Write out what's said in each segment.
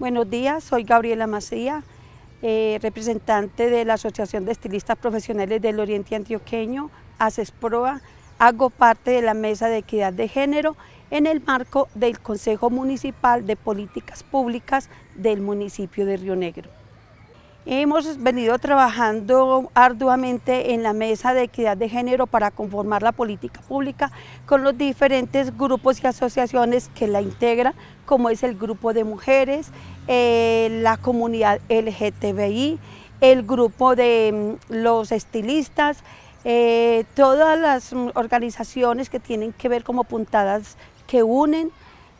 Buenos días, soy Gabriela Macía, eh, representante de la Asociación de Estilistas Profesionales del Oriente Antioqueño, ACESPROA. Hago parte de la Mesa de Equidad de Género en el marco del Consejo Municipal de Políticas Públicas del municipio de Río Negro. Hemos venido trabajando arduamente en la Mesa de Equidad de Género para conformar la política pública con los diferentes grupos y asociaciones que la integran, como es el grupo de mujeres, eh, la comunidad LGTBI, el grupo de mm, los estilistas, eh, todas las mm, organizaciones que tienen que ver como puntadas que unen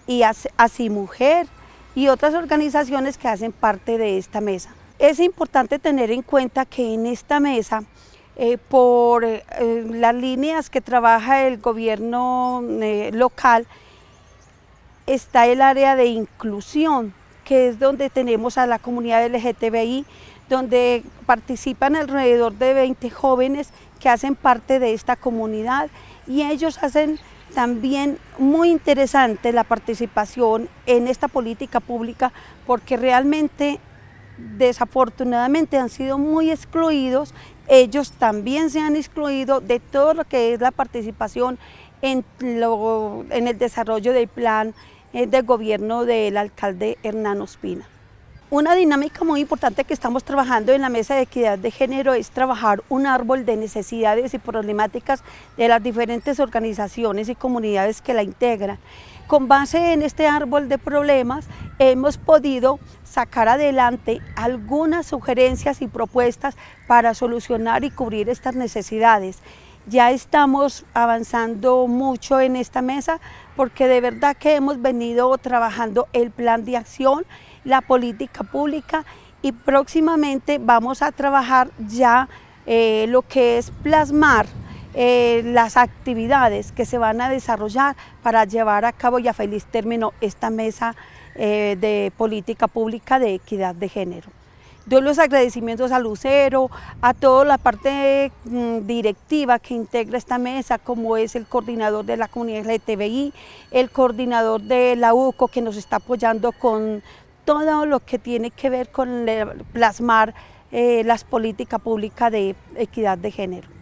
y así mujer y otras organizaciones que hacen parte de esta mesa. Es importante tener en cuenta que en esta mesa, eh, por eh, las líneas que trabaja el gobierno eh, local, está el área de inclusión, que es donde tenemos a la comunidad LGTBI, donde participan alrededor de 20 jóvenes que hacen parte de esta comunidad y ellos hacen también muy interesante la participación en esta política pública porque realmente desafortunadamente han sido muy excluidos, ellos también se han excluido de todo lo que es la participación en, en el desarrollo del plan eh, del gobierno del alcalde Hernán Ospina. Una dinámica muy importante que estamos trabajando en la Mesa de Equidad de Género es trabajar un árbol de necesidades y problemáticas de las diferentes organizaciones y comunidades que la integran. Con base en este árbol de problemas hemos podido sacar adelante algunas sugerencias y propuestas para solucionar y cubrir estas necesidades. Ya estamos avanzando mucho en esta mesa porque de verdad que hemos venido trabajando el plan de acción, la política pública y próximamente vamos a trabajar ya eh, lo que es plasmar eh, las actividades que se van a desarrollar para llevar a cabo y a feliz término esta mesa eh, de política pública de equidad de género. Doy los agradecimientos a Lucero, a toda la parte mm, directiva que integra esta mesa, como es el coordinador de la comunidad LTBI, el coordinador de la UCO que nos está apoyando con todo lo que tiene que ver con plasmar eh, las políticas públicas de equidad de género.